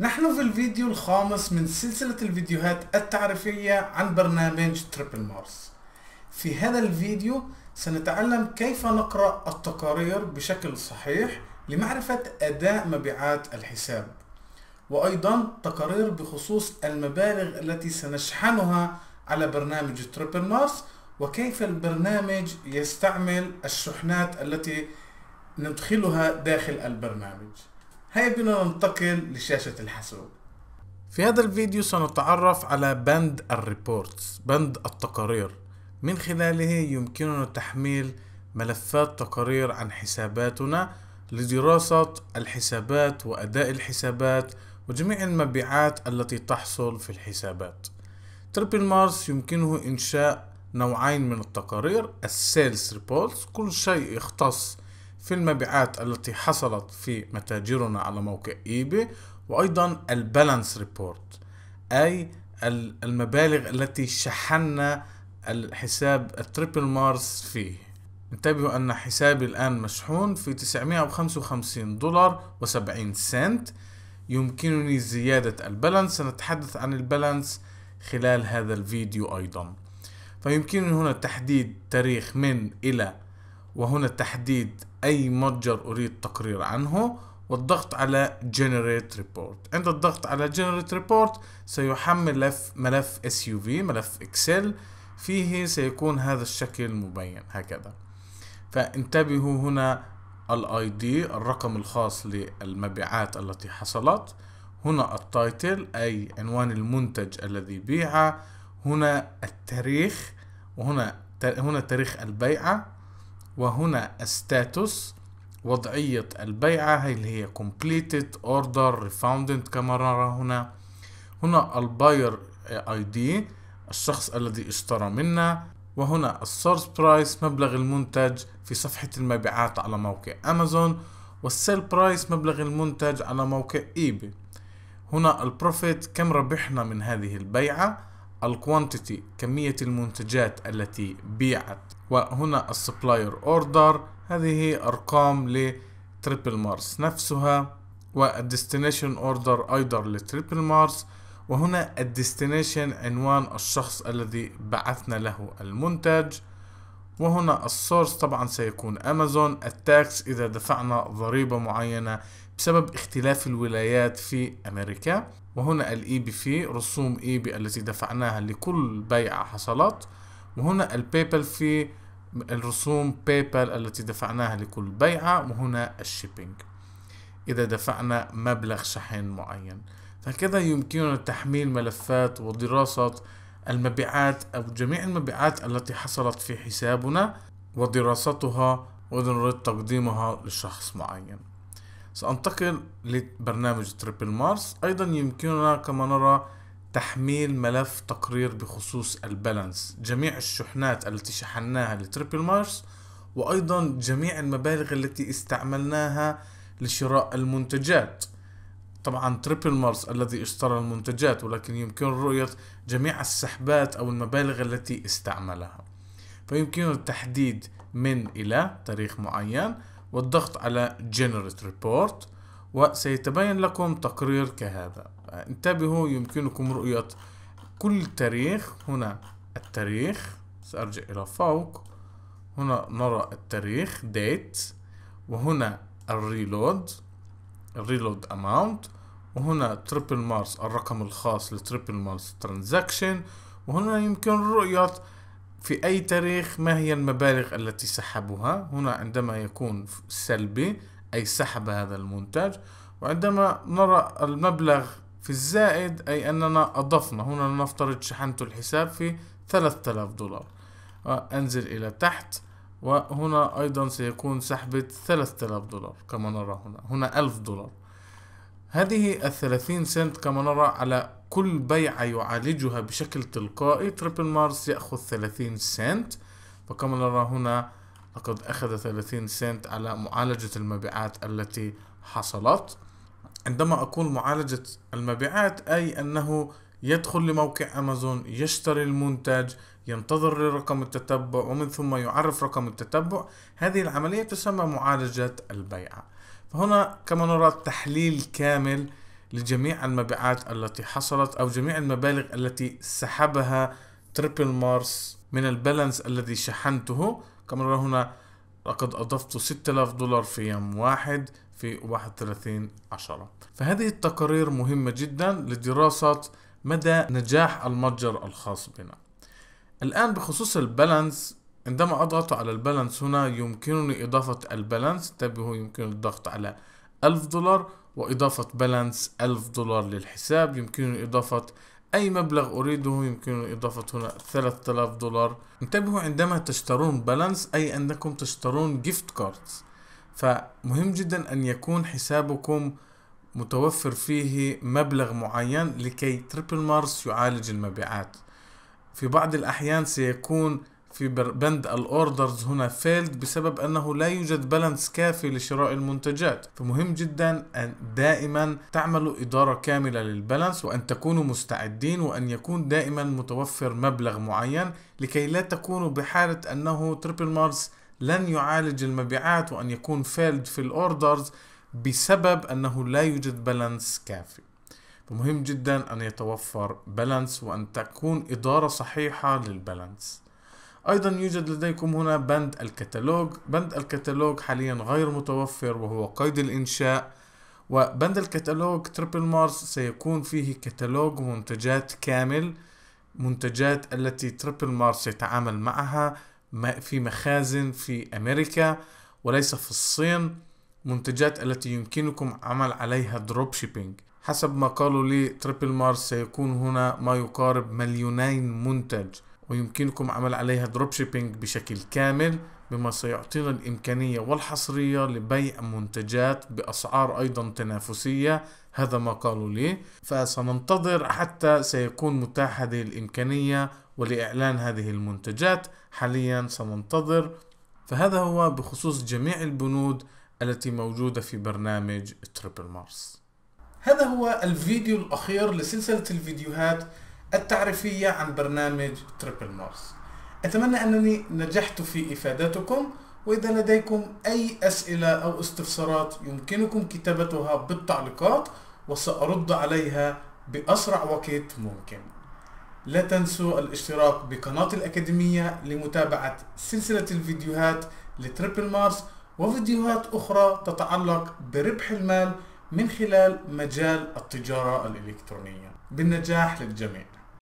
نحن في الفيديو الخامس من سلسلة الفيديوهات التعريفية عن برنامج تريبل مارس في هذا الفيديو سنتعلم كيف نقرأ التقارير بشكل صحيح لمعرفة أداء مبيعات الحساب وأيضا تقارير بخصوص المبالغ التي سنشحنها على برنامج تريبل مارس وكيف البرنامج يستعمل الشحنات التي ندخلها داخل البرنامج هيا ننتقل لشاشة الحاسوب في هذا الفيديو سنتعرف على بند الريبورتس بند التقارير من خلاله يمكننا تحميل ملفات تقارير عن حساباتنا لدراسة الحسابات وأداء الحسابات وجميع المبيعات التي تحصل في الحسابات تربل مارس يمكنه إنشاء نوعين من التقارير السيلز ريبورتس كل شيء يختص في المبيعات التي حصلت في متاجرنا على موقع ايباي وايضا البالانس ريبورت اي المبالغ التي شحنا الحساب التريبل مارس فيه انتبهوا ان حسابي الان مشحون في 955 دولار و70 سنت يمكنني زيادة البالانس سنتحدث عن البالانس خلال هذا الفيديو ايضا فيمكنني هنا تحديد تاريخ من الى وهنا تحديد أي متجر أريد تقرير عنه والضغط على Generate Report عند الضغط على Generate Report سيحمل ملف, ملف SUV ملف إكسل فيه سيكون هذا الشكل مبين هكذا فانتبهوا هنا الاي دي الرقم الخاص للمبيعات التي حصلت هنا التايتل اي عنوان المنتج الذي بيعه هنا التاريخ وهنا هنا تاريخ البيعه وهنا الستاتوس وضعية البيعة هي اللي هي completed order refounded كما نرى هنا هنا الباير اي دي الشخص الذي اشترى منا وهنا السورس برايس مبلغ المنتج في صفحة المبيعات على موقع امازون والسيل برايس مبلغ المنتج على موقع ايباي هنا البروفيت كم ربحنا من هذه البيعة الكوانتيتي كمية المنتجات التي بيعت وهنا السبلاير اوردر هذه ارقام لتريبل مارس نفسها والديستنيشن اوردر ايضا لتريبل مارس وهنا الديستنيشن عنوان الشخص الذي بعثنا له المنتج وهنا السورس طبعا سيكون امازون التاكس اذا دفعنا ضريبة معينة بسبب اختلاف الولايات في امريكا وهنا الاي بي e في رسوم اي e بي التي دفعناها لكل بيعة حصلت وهنا البيبل في الرسوم بيبل التي دفعناها لكل بيعة وهنا الشيبينج إذا دفعنا مبلغ شحن معين فكذا يمكننا تحميل ملفات ودراسة المبيعات أو جميع المبيعات التي حصلت في حسابنا ودراستها ونريد تقديمها لشخص معين سأنتقل لبرنامج تريبل مارس أيضا يمكننا كما نرى تحميل ملف تقرير بخصوص البالانس جميع الشحنات التي شحناها لتريبل مارس وأيضا جميع المبالغ التي استعملناها لشراء المنتجات طبعا تريبل مارس الذي اشترى المنتجات ولكن يمكن رؤية جميع السحبات أو المبالغ التي استعملها فيمكن التحديد من إلى تاريخ معين والضغط على Generate Report وسيتبين لكم تقرير كهذا انتبهوا يمكنكم رؤية كل تاريخ هنا التاريخ سأرجع إلى فوق هنا نرى التاريخ date وهنا الريلود الريلود amount وهنا تريبل مارس الرقم الخاص لتريبل مارس ترانزاكشن وهنا يمكن رؤية في أي تاريخ ما هي المبالغ التي سحبها هنا عندما يكون سلبي أي سحب هذا المنتج وعندما نرى المبلغ في الزائد أي أننا أضفنا هنا لنفترض شحنت الحساب في 3000 دولار أنزل إلى تحت وهنا أيضا سيكون سحبة 3000 دولار كما نرى هنا هنا 1000 دولار هذه الثلاثين سنت كما نرى على كل بيعة يعالجها بشكل تلقائي تريبل مارس يأخذ ثلاثين سنت فكما نرى هنا لقد أخذ 30 سنت على معالجة المبيعات التي حصلت عندما أقول معالجة المبيعات أي أنه يدخل لموقع أمازون يشتري المنتج ينتظر لرقم التتبع ومن ثم يعرف رقم التتبع هذه العملية تسمى معالجة البيعة فهنا كما نرى تحليل كامل لجميع المبيعات التي حصلت أو جميع المبالغ التي سحبها تريبل مارس من البالانس الذي شحنته كما نرى هنا لقد أضفت 6000 دولار في يوم واحد في 31 عشرة فهذه التقارير مهمة جدا لدراسة مدى نجاح المتجر الخاص بنا الآن بخصوص البالانس عندما أضغط على البالانس هنا يمكنني إضافة البالانس انتبهوا يمكن الضغط على 1000 دولار وإضافة بالانس 1000 دولار للحساب يمكنني إضافة أي مبلغ أريده يمكن إضافة هنا 3000 دولار انتبهوا عندما تشترون بالانس أي أنكم تشترون جيفت كاردز فمهم جدا أن يكون حسابكم متوفر فيه مبلغ معين لكي تريبل مارس يعالج المبيعات في بعض الأحيان سيكون في بند الاوردرز هنا فيلد بسبب انه لا يوجد بالانس كافي لشراء المنتجات فمهم جدا ان دائما تعملوا ادارة كاملة للبالانس وان تكونوا مستعدين وان يكون دائما متوفر مبلغ معين لكي لا تكونوا بحالة انه تريبل مارس لن يعالج المبيعات وان يكون فيلد في الاوردرز بسبب انه لا يوجد بالانس كافي فمهم جدا ان يتوفر بالانس وان تكون اداره صحيحه للبالانس أيضا يوجد لديكم هنا بند الكتالوج بند الكتالوج حاليا غير متوفر وهو قيد الإنشاء وبند الكتالوج تريبل مارس سيكون فيه كتالوج منتجات كامل منتجات التي تريبل مارس يتعامل معها في مخازن في أمريكا وليس في الصين منتجات التي يمكنكم عمل عليها دروب شيبينج حسب ما قالوا لي تريبل مارس سيكون هنا ما يقارب مليونين منتج ويمكنكم عمل عليها دروب شيبينج بشكل كامل بما سيعطينا الإمكانية والحصرية لبيع منتجات بأسعار أيضا تنافسية هذا ما قالوا لي فسننتظر حتى سيكون متاح هذه الإمكانية ولإعلان هذه المنتجات حاليا سننتظر فهذا هو بخصوص جميع البنود التي موجودة في برنامج تريبل مارس هذا هو الفيديو الأخير لسلسلة الفيديوهات التعريفية عن برنامج تريبل مارس أتمنى أنني نجحت في إفادتكم وإذا لديكم أي أسئلة أو استفسارات يمكنكم كتابتها بالتعليقات وسأرد عليها بأسرع وقت ممكن لا تنسوا الاشتراك بقناة الأكاديمية لمتابعة سلسلة الفيديوهات لتريبل مارس وفيديوهات أخرى تتعلق بربح المال من خلال مجال التجارة الإلكترونية بالنجاح للجميع